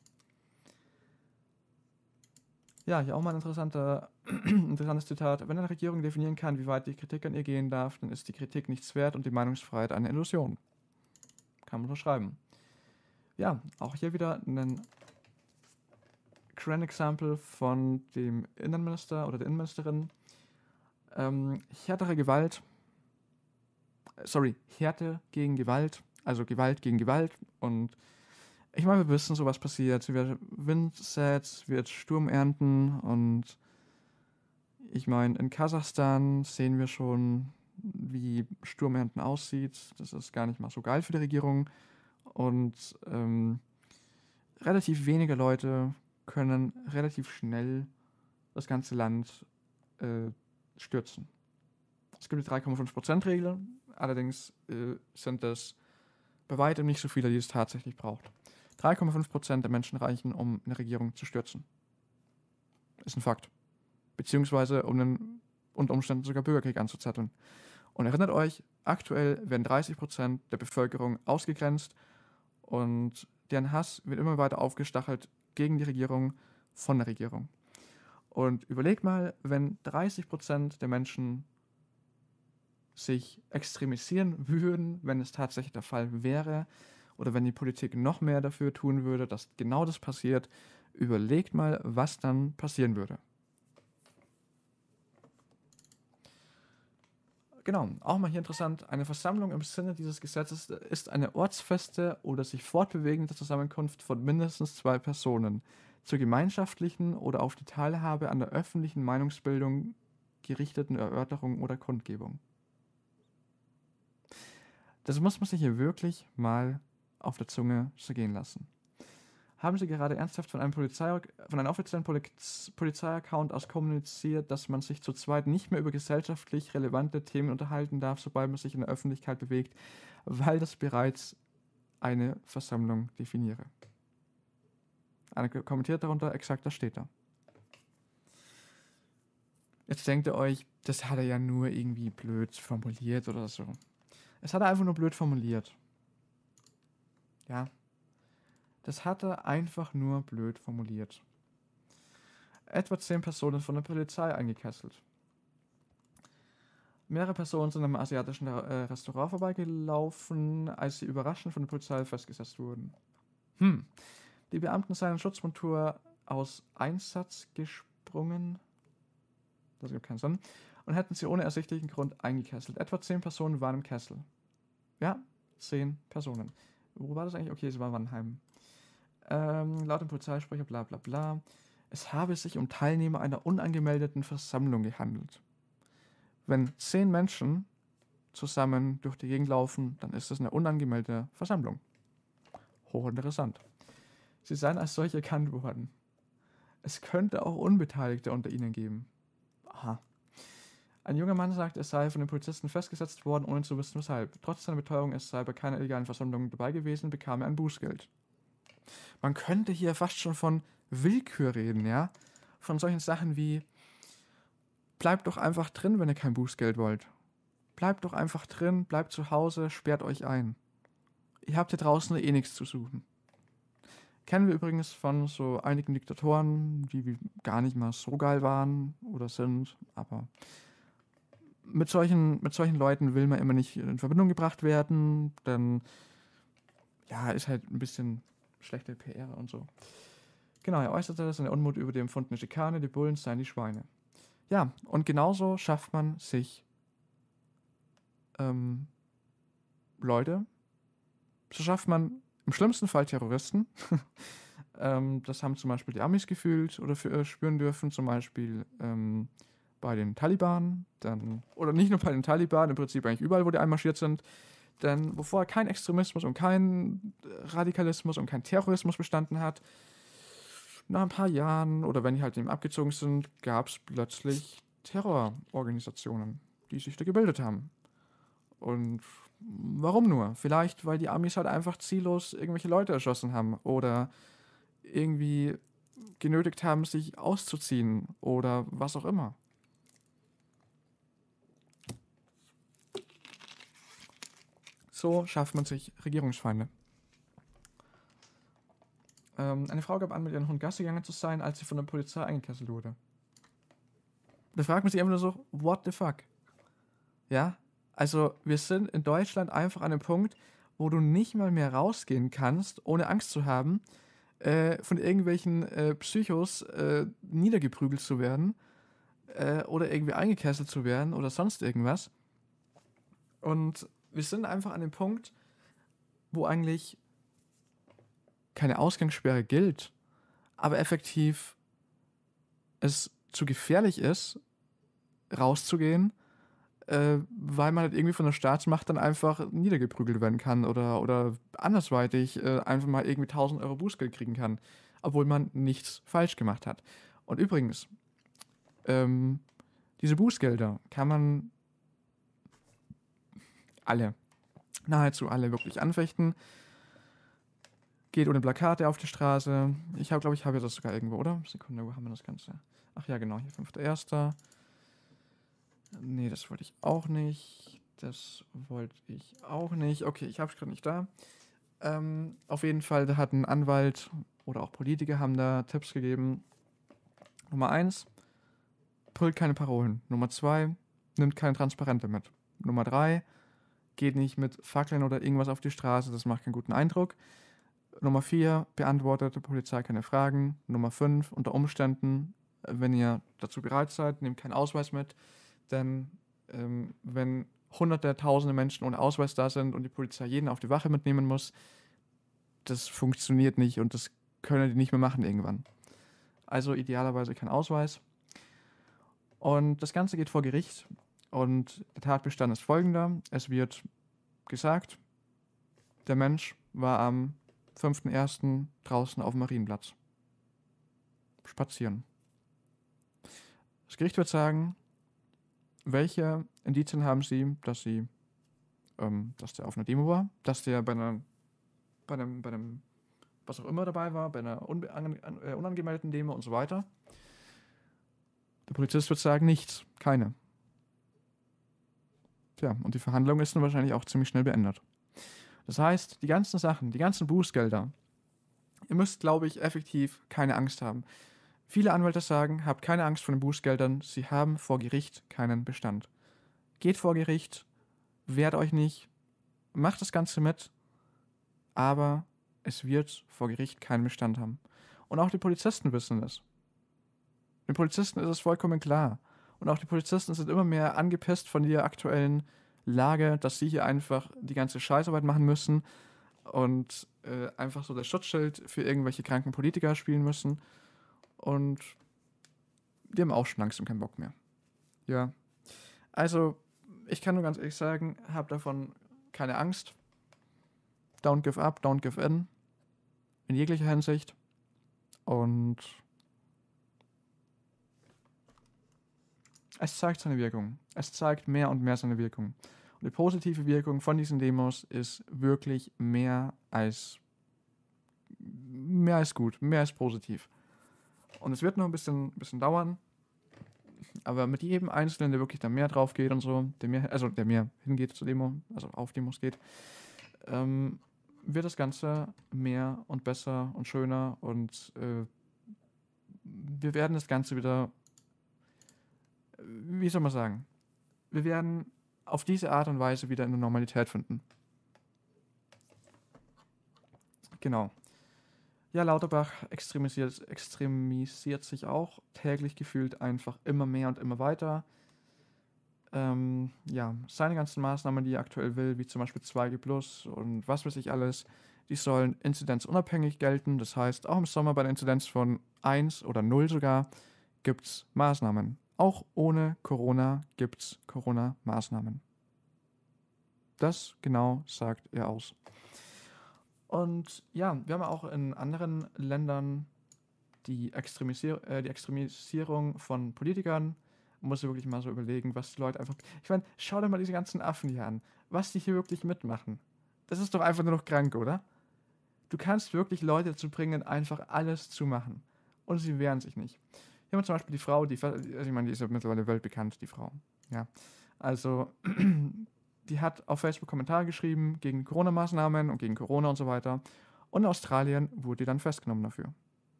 Ja, hier auch mal ein interessanter, interessantes Zitat. Wenn eine Regierung definieren kann, wie weit die Kritik an ihr gehen darf, dann ist die Kritik nichts wert und die Meinungsfreiheit eine Illusion. Kann man so schreiben. Ja, auch hier wieder ein grand example von dem Innenminister oder der Innenministerin. Ähm, härtere Gewalt, äh, sorry, Härte gegen Gewalt, also Gewalt gegen Gewalt und ich meine, wir wissen, so was passiert. Sie wird Windset, wird Sturm ernten und ich meine, in Kasachstan sehen wir schon, wie Sturmernten aussieht. Das ist gar nicht mal so geil für die Regierung. Und ähm, relativ wenige Leute können relativ schnell das ganze Land äh, stürzen. Es gibt die 3,5%-Regel, allerdings äh, sind das bei weitem nicht so viele, die es tatsächlich braucht. 3,5 Prozent der Menschen reichen, um eine Regierung zu stürzen. Ist ein Fakt. Beziehungsweise um einen, unter Umständen sogar Bürgerkrieg anzuzetteln. Und erinnert euch, aktuell werden 30 Prozent der Bevölkerung ausgegrenzt und deren Hass wird immer weiter aufgestachelt gegen die Regierung von der Regierung. Und überlegt mal, wenn 30 Prozent der Menschen sich extremisieren würden, wenn es tatsächlich der Fall wäre, oder wenn die Politik noch mehr dafür tun würde, dass genau das passiert, überlegt mal, was dann passieren würde. Genau, auch mal hier interessant, eine Versammlung im Sinne dieses Gesetzes ist eine ortsfeste oder sich fortbewegende Zusammenkunft von mindestens zwei Personen zur gemeinschaftlichen oder auf die Teilhabe an der öffentlichen Meinungsbildung gerichteten Erörterung oder Kundgebung. Das muss man sich hier wirklich mal auf der Zunge zergehen lassen. Haben Sie gerade ernsthaft von einem, Polizei, von einem offiziellen Poliz Polizeiaccount aus kommuniziert, dass man sich zu zweit nicht mehr über gesellschaftlich relevante Themen unterhalten darf, sobald man sich in der Öffentlichkeit bewegt, weil das bereits eine Versammlung definiere? Einer kommentiert darunter, exakt das steht da. Jetzt denkt ihr euch, das hat er ja nur irgendwie blöd formuliert oder so. Es hat er einfach nur blöd formuliert. Ja. Das hat er einfach nur blöd formuliert. Etwa zehn Personen von der Polizei eingekesselt. Mehrere Personen sind am asiatischen äh, Restaurant vorbeigelaufen, als sie überraschend von der Polizei festgesetzt wurden. Hm. Die Beamten seien in Schutzmontur aus Einsatz gesprungen. Das gibt keinen Sinn. Und hätten sie ohne ersichtlichen Grund eingekesselt. Etwa zehn Personen waren im Kessel. Ja, zehn Personen. Wo war das eigentlich? Okay, es war Mannheim. Ähm, laut dem Polizeisprecher, bla bla bla. Es habe sich um Teilnehmer einer unangemeldeten Versammlung gehandelt. Wenn zehn Menschen zusammen durch die Gegend laufen, dann ist das eine unangemeldete Versammlung. Hochinteressant. Sie seien als solche erkannt worden. Es könnte auch Unbeteiligte unter ihnen geben. Aha. Ein junger Mann sagt, er sei von den Polizisten festgesetzt worden, ohne zu wissen weshalb. Trotz seiner Beteuerung, es sei bei keiner illegalen Versammlung dabei gewesen, bekam er ein Bußgeld. Man könnte hier fast schon von Willkür reden, ja? Von solchen Sachen wie, bleibt doch einfach drin, wenn ihr kein Bußgeld wollt. Bleibt doch einfach drin, bleibt zu Hause, sperrt euch ein. Ihr habt hier draußen eh nichts zu suchen. Kennen wir übrigens von so einigen Diktatoren, die gar nicht mal so geil waren oder sind, aber mit solchen, mit solchen Leuten will man immer nicht in Verbindung gebracht werden. Dann ja, ist halt ein bisschen schlechte PR und so. Genau, er äußerte seine Unmut über die empfundene Schikane, die Bullen seien die Schweine. Ja, und genauso schafft man sich ähm, Leute. So schafft man im schlimmsten Fall Terroristen. ähm, das haben zum Beispiel die Amis gefühlt oder für, äh, spüren dürfen, zum Beispiel ähm, bei den Taliban, dann, oder nicht nur bei den Taliban, im Prinzip eigentlich überall, wo die einmarschiert sind, denn wovor kein Extremismus und kein äh, Radikalismus und kein Terrorismus bestanden hat, nach ein paar Jahren oder wenn die halt eben abgezogen sind, gab es plötzlich Terrororganisationen, die sich da gebildet haben. Und warum nur? Vielleicht, weil die Amis halt einfach ziellos irgendwelche Leute erschossen haben oder irgendwie genötigt haben, sich auszuziehen oder was auch immer. So schafft man sich Regierungsfeinde. Ähm, eine Frau gab an, mit ihrem Hund Gassi gegangen zu sein, als sie von der Polizei eingekesselt wurde. Da fragt man sich einfach nur so, what the fuck? Ja? Also, wir sind in Deutschland einfach an einem Punkt, wo du nicht mal mehr rausgehen kannst, ohne Angst zu haben, äh, von irgendwelchen äh, Psychos äh, niedergeprügelt zu werden äh, oder irgendwie eingekesselt zu werden oder sonst irgendwas. Und wir sind einfach an dem Punkt, wo eigentlich keine Ausgangssperre gilt, aber effektiv es zu gefährlich ist, rauszugehen, äh, weil man halt irgendwie von der Staatsmacht dann einfach niedergeprügelt werden kann oder, oder andersweitig äh, einfach mal irgendwie 1000 Euro Bußgeld kriegen kann, obwohl man nichts falsch gemacht hat. Und übrigens, ähm, diese Bußgelder kann man alle, nahezu alle wirklich anfechten. Geht ohne Plakate auf die Straße. Ich habe, glaube ich, habe das sogar irgendwo, oder? Sekunde, wo haben wir das Ganze? Ach ja, genau, hier 5.1. Nee, das wollte ich auch nicht. Das wollte ich auch nicht. Okay, ich habe es gerade nicht da. Ähm, auf jeden Fall hat ein Anwalt oder auch Politiker haben da Tipps gegeben. Nummer 1, brüllt keine Parolen. Nummer 2, nimmt keine Transparente mit. Nummer 3, geht nicht mit Fackeln oder irgendwas auf die Straße, das macht keinen guten Eindruck. Nummer 4, beantwortet der Polizei keine Fragen. Nummer 5, unter Umständen, äh, wenn ihr dazu bereit seid, nehmt keinen Ausweis mit. Denn ähm, wenn hunderte, tausende Menschen ohne Ausweis da sind und die Polizei jeden auf die Wache mitnehmen muss, das funktioniert nicht und das können die nicht mehr machen irgendwann. Also idealerweise kein Ausweis. Und das Ganze geht vor Gericht. Und der Tatbestand ist folgender. Es wird gesagt, der Mensch war am 5.1. draußen auf dem Marienplatz. Spazieren. Das Gericht wird sagen, welche Indizien haben Sie, dass Sie, ähm, dass der auf einer Demo war, dass der bei einer, bei einem, bei einem, was auch immer dabei war, bei einer un an, äh, unangemeldeten Demo und so weiter. Der Polizist wird sagen, nichts, keine. Tja, und die Verhandlung ist nun wahrscheinlich auch ziemlich schnell beendet. Das heißt, die ganzen Sachen, die ganzen Bußgelder, ihr müsst, glaube ich, effektiv keine Angst haben. Viele Anwälte sagen, habt keine Angst vor den Bußgeldern, sie haben vor Gericht keinen Bestand. Geht vor Gericht, wehrt euch nicht, macht das Ganze mit, aber es wird vor Gericht keinen Bestand haben. Und auch die Polizisten wissen das. Den Polizisten ist es vollkommen klar. Und auch die Polizisten sind immer mehr angepisst von der aktuellen Lage, dass sie hier einfach die ganze Scheißarbeit machen müssen und äh, einfach so das Schutzschild für irgendwelche kranken Politiker spielen müssen. Und die haben auch schon langsam keinen Bock mehr. Ja. Also, ich kann nur ganz ehrlich sagen, hab davon keine Angst. Don't give up, don't give in. In jeglicher Hinsicht. Und Es zeigt seine Wirkung. Es zeigt mehr und mehr seine Wirkung. Und die positive Wirkung von diesen Demos ist wirklich mehr als mehr als gut, mehr als positiv. Und es wird noch ein bisschen, bisschen dauern. Aber mit jedem Einzelnen, der wirklich da mehr drauf geht und so, der mehr, also der mehr hingeht zur Demo, also auf Demos geht, ähm, wird das Ganze mehr und besser und schöner und äh, wir werden das Ganze wieder wie soll man sagen, wir werden auf diese Art und Weise wieder eine Normalität finden. Genau. Ja, Lauterbach extremisiert, extremisiert sich auch täglich gefühlt einfach immer mehr und immer weiter. Ähm, ja, seine ganzen Maßnahmen, die er aktuell will, wie zum Beispiel 2G Plus und was weiß ich alles, die sollen inzidenzunabhängig gelten. Das heißt, auch im Sommer bei einer Inzidenz von 1 oder 0 sogar gibt es Maßnahmen. Auch ohne Corona gibt es Corona-Maßnahmen. Das genau sagt er aus. Und ja, wir haben auch in anderen Ländern die, Extremisier äh, die Extremisierung von Politikern. Man muss ja wirklich mal so überlegen, was die Leute einfach. Ich meine, schau dir mal diese ganzen Affen hier an, was die hier wirklich mitmachen. Das ist doch einfach nur noch krank, oder? Du kannst wirklich Leute dazu bringen, einfach alles zu machen. Und sie wehren sich nicht. Hier haben wir zum Beispiel die Frau, die, also ich meine, die ist ja mittlerweile weltbekannt, die Frau. Ja. Also, die hat auf Facebook Kommentare geschrieben gegen Corona-Maßnahmen und gegen Corona und so weiter. Und in Australien wurde die dann festgenommen dafür.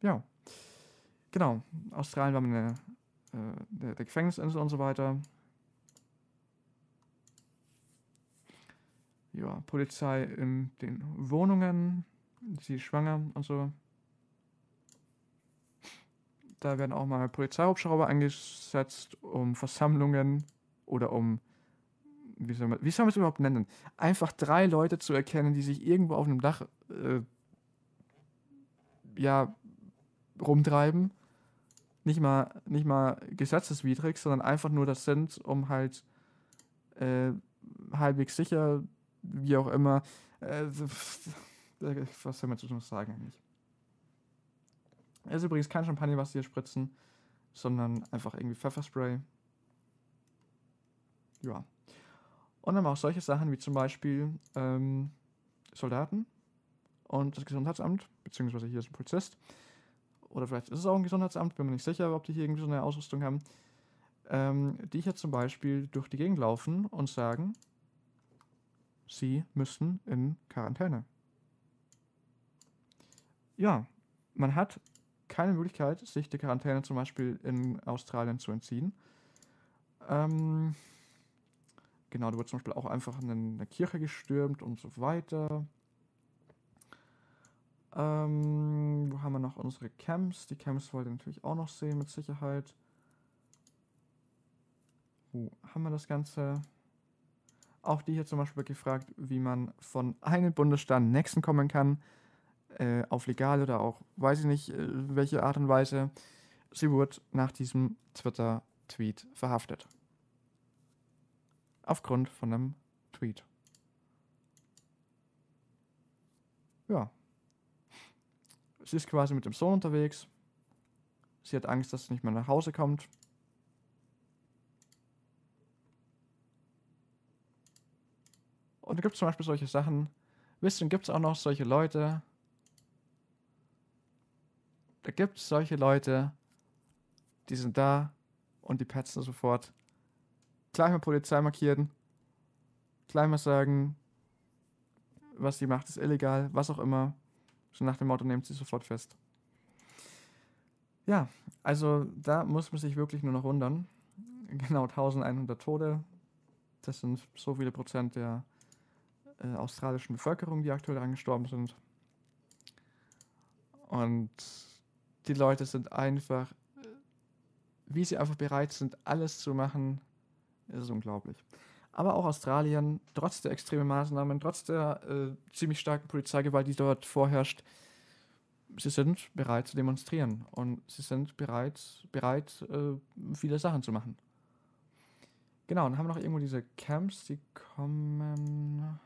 Ja. Genau. Australien war eine äh, der, der Gefängnisinsel und so weiter. Ja, Polizei in den Wohnungen. Sie ist schwanger und so. Da werden auch mal Polizeihubschrauber eingesetzt, um Versammlungen oder um, wie soll man, wie soll man es überhaupt nennen? Einfach drei Leute zu erkennen, die sich irgendwo auf einem Dach, äh, ja, rumtreiben. Nicht mal, nicht mal gesetzeswidrig, sondern einfach nur das sind, um halt äh, halbwegs sicher, wie auch immer, äh, was soll man zu sagen eigentlich? Es ist übrigens kein Champagner, was sie hier spritzen, sondern einfach irgendwie Pfefferspray. Ja. Und dann auch solche Sachen wie zum Beispiel ähm, Soldaten und das Gesundheitsamt, beziehungsweise hier ist ein Polizist. Oder vielleicht ist es auch ein Gesundheitsamt, bin mir nicht sicher, ob die hier irgendwie so eine Ausrüstung haben. Ähm, die hier zum Beispiel durch die Gegend laufen und sagen, sie müssen in Quarantäne. Ja, man hat keine Möglichkeit, sich der Quarantäne zum Beispiel in Australien zu entziehen. Ähm, genau, da wird zum Beispiel auch einfach in eine, Kirche gestürmt und so weiter. Ähm, wo haben wir noch unsere Camps? Die Camps wollt ihr natürlich auch noch sehen, mit Sicherheit. Wo haben wir das Ganze? Auch die hier zum Beispiel gefragt, wie man von einem Bundesstaat nächsten kommen kann äh, auf legal oder auch, weiß ich nicht, äh, welche Art und Weise. Sie wurde nach diesem Twitter-Tweet verhaftet. Aufgrund von einem Tweet. Ja. Sie ist quasi mit dem Sohn unterwegs. Sie hat Angst, dass sie nicht mehr nach Hause kommt. Und da gibt es zum Beispiel solche Sachen. Wisst ihr, gibt es auch noch solche Leute, da gibt es solche Leute, die sind da und die petzen sofort. Gleich mal Polizei markieren, gleich mal sagen, was sie macht, ist illegal, was auch immer. Schon nach dem Motto nehmt sie sofort fest. Ja, also da muss man sich wirklich nur noch wundern. Genau 1100 Tode. Das sind so viele Prozent der äh, australischen Bevölkerung, die aktuell angestorben sind. Und die Leute sind einfach, wie sie einfach bereit sind, alles zu machen, ist unglaublich. Aber auch Australien, trotz der extremen Maßnahmen, trotz der äh, ziemlich starken Polizeigewalt, die dort vorherrscht, sie sind bereit zu demonstrieren und sie sind bereit, bereit äh, viele Sachen zu machen. Genau, dann haben wir noch irgendwo diese Camps, die kommen.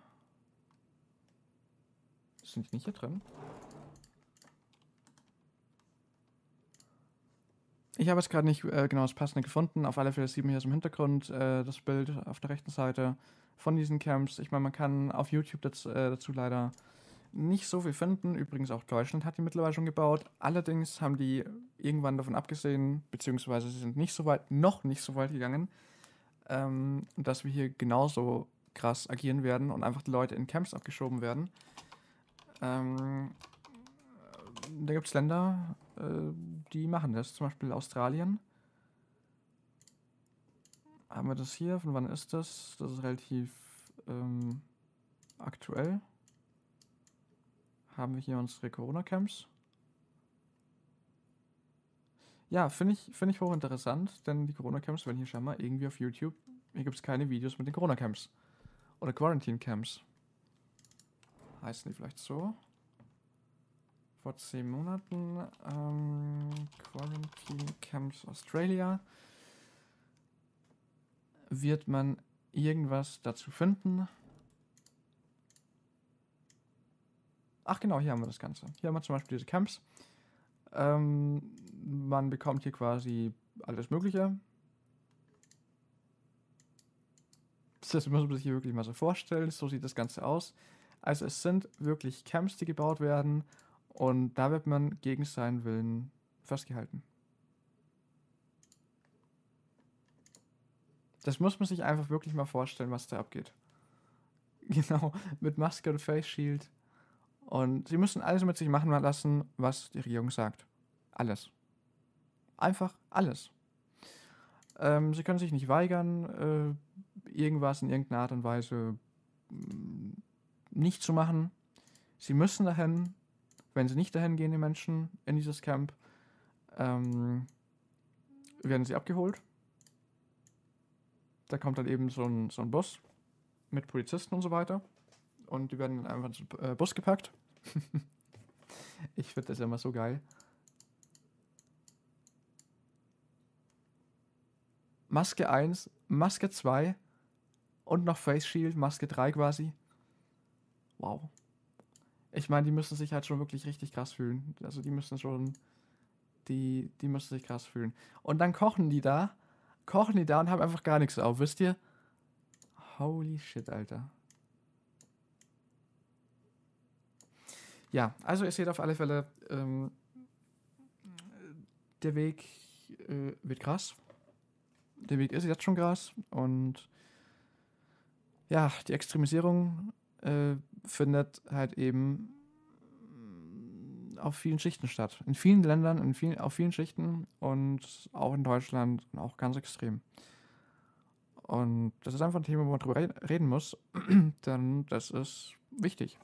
Sind die nicht hier drin? Ich habe jetzt gerade nicht äh, genau das Passende gefunden. Auf alle Fälle sieht man hier im Hintergrund äh, das Bild auf der rechten Seite von diesen Camps. Ich meine, man kann auf YouTube dazu, äh, dazu leider nicht so viel finden. Übrigens auch Deutschland hat die mittlerweile schon gebaut. Allerdings haben die irgendwann davon abgesehen, beziehungsweise sie sind nicht so weit, noch nicht so weit gegangen, ähm, dass wir hier genauso krass agieren werden und einfach die Leute in Camps abgeschoben werden. Ähm, da gibt es Länder, äh, die machen das. Zum Beispiel Australien. Haben wir das hier? Von wann ist das? Das ist relativ ähm, aktuell. Haben wir hier unsere Corona-Camps? Ja, finde ich, find ich hochinteressant, denn die Corona-Camps werden hier scheinbar irgendwie auf YouTube. Hier gibt es keine Videos mit den Corona-Camps. Oder Quarantine-Camps. Heißen die vielleicht so? vor zehn Monaten. Ähm, Quarantine Camps Australia. Wird man irgendwas dazu finden? Ach genau, hier haben wir das Ganze. Hier haben wir zum Beispiel diese Camps. Ähm, man bekommt hier quasi alles Mögliche. Das muss man sich hier wirklich mal so vorstellen. So sieht das Ganze aus. Also es sind wirklich Camps, die gebaut werden und da wird man gegen seinen Willen festgehalten. Das muss man sich einfach wirklich mal vorstellen, was da abgeht. Genau, mit Maske und Face Shield. Und sie müssen alles mit sich machen lassen, was die Regierung sagt. Alles. Einfach alles. Ähm, sie können sich nicht weigern, äh, irgendwas in irgendeiner Art und Weise mm, nicht zu machen. Sie müssen dahin, wenn sie nicht dahin gehen, die Menschen in dieses Camp, ähm, werden sie abgeholt. Da kommt dann eben so ein, so ein Bus mit Polizisten und so weiter. Und die werden einfach in den äh, Bus gepackt. ich finde das immer so geil. Maske 1, Maske 2 und noch Face Shield, Maske 3 quasi. Wow. Ich meine, die müssen sich halt schon wirklich richtig krass fühlen. Also die müssen schon, die, die müssen sich krass fühlen. Und dann kochen die da, kochen die da und haben einfach gar nichts auf, wisst ihr? Holy shit, Alter. Ja, also ihr seht auf alle Fälle, ähm, der Weg äh, wird krass. Der Weg ist jetzt schon krass und ja, die Extremisierung äh, findet halt eben mm, auf vielen Schichten statt. In vielen Ländern, in vielen, auf vielen Schichten und auch in Deutschland und auch ganz extrem. Und das ist einfach ein Thema, wo man drüber reden muss, denn das ist wichtig.